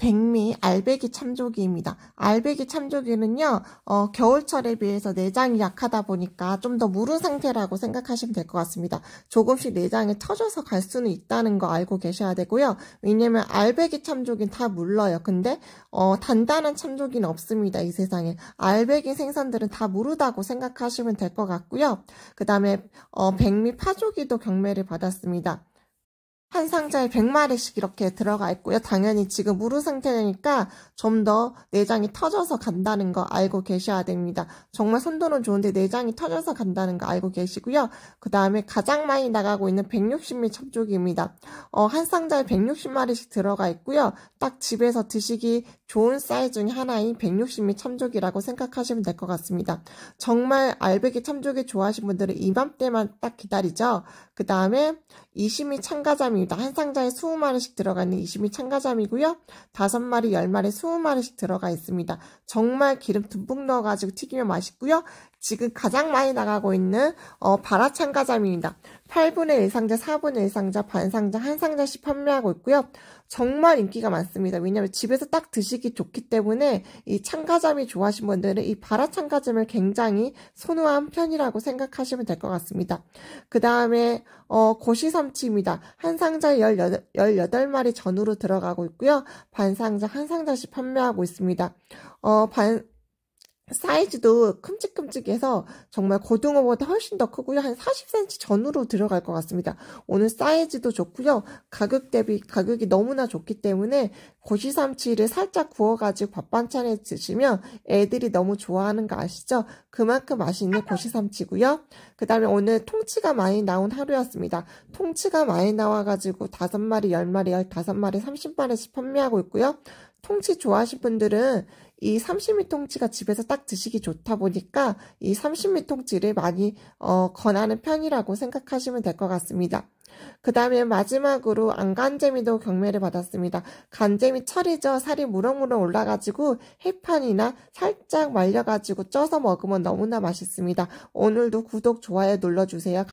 백미, 알배기 참조기입니다. 알배기 참조기는요, 어, 겨울철에 비해서 내장이 약하다 보니까 좀 더 무른 상태라고 생각하시면 될 것 같습니다. 조금씩 내장이 터져서 갈 수는 있다는 거 알고 계셔야 되고요. 왜냐면 알배기 참조기는 다 물러요. 근데 어, 단단한 참조기는 없습니다. 이 세상에. 알배기 생선들은 다 무르다고 생각하시면 될 것 같고요. 그 다음에 어, 백미 파조기도 경매를 받았습니다. 한 상자에 100마리씩 이렇게 들어가 있고요. 당연히 지금 무르 상태니까 좀 더 내장이 터져서 간다는 거 알고 계셔야 됩니다. 정말 선도는 좋은데 내장이 터져서 간다는 거 알고 계시고요. 그 다음에 가장 많이 나가고 있는 160미 첩조기입니다. 어, 한 상자에 160마리씩 들어가 있고요. 딱 집에서 드시기 좋은 사이즈 중에 하나인 160미 참조기라고 생각하시면 될 것 같습니다. 정말 알베기 참조기 좋아하시는 분들은 이맘때만 딱 기다리죠. 그 다음에 20미 참가자미 종이다. 한 상자에 20마리씩 들어가 있는 2 0미 참가자미고요. 5마리, 10마리, 20마리씩 들어가 있습니다. 정말 기름 듬뿍 넣어가지고 튀기면 맛있고요. 지금 가장 많이 나가고 있는 어, 바라 참가자미입니다. 8분의 1상자, 4분의 1상자, 반상자, 한상자씩 판매하고 있고요. 정말 인기가 많습니다. 왜냐하면 집에서 딱 드시기 좋기 때문에 이 참가점이 좋아하신 분들은 이 바라 참가점을 굉장히 선호한 편이라고 생각하시면 될 것 같습니다. 그 다음에 어, 고시삼치입니다. 한 상자에 18, 18마리 전후로 들어가고 있고요. 반상자, 한상자씩 판매하고 있습니다. 어, 반, 사이즈도 큼직큼직해서 정말 고등어보다 훨씬 더 크고요. 한 40cm 전후로 들어갈 것 같습니다. 오늘 사이즈도 좋고요. 가격 대비 가격이 너무나 좋기 때문에 고시삼치를 살짝 구워가지고 밥 반찬에 드시면 애들이 너무 좋아하는 거 아시죠? 그만큼 맛있는 고시삼치고요. 그 다음에 오늘 통치가 많이 나온 하루였습니다. 통치가 많이 나와가지고 5마리, 10마리, 15마리, 30마리씩 판매하고 있고요. 통치 좋아하신 분들은 이 30미 통치가 집에서 딱 드시기 좋다 보니까 이 30미 통치를 많이 어, 권하는 편이라고 생각하시면 될 것 같습니다. 그 다음에 마지막으로 안간재미도 경매를 받았습니다. 간재미 철이죠. 살이 무럭무럭 올라가지고 해판이나 살짝 말려가지고 쪄서 먹으면 너무나 맛있습니다. 오늘도 구독, 좋아요 눌러주세요.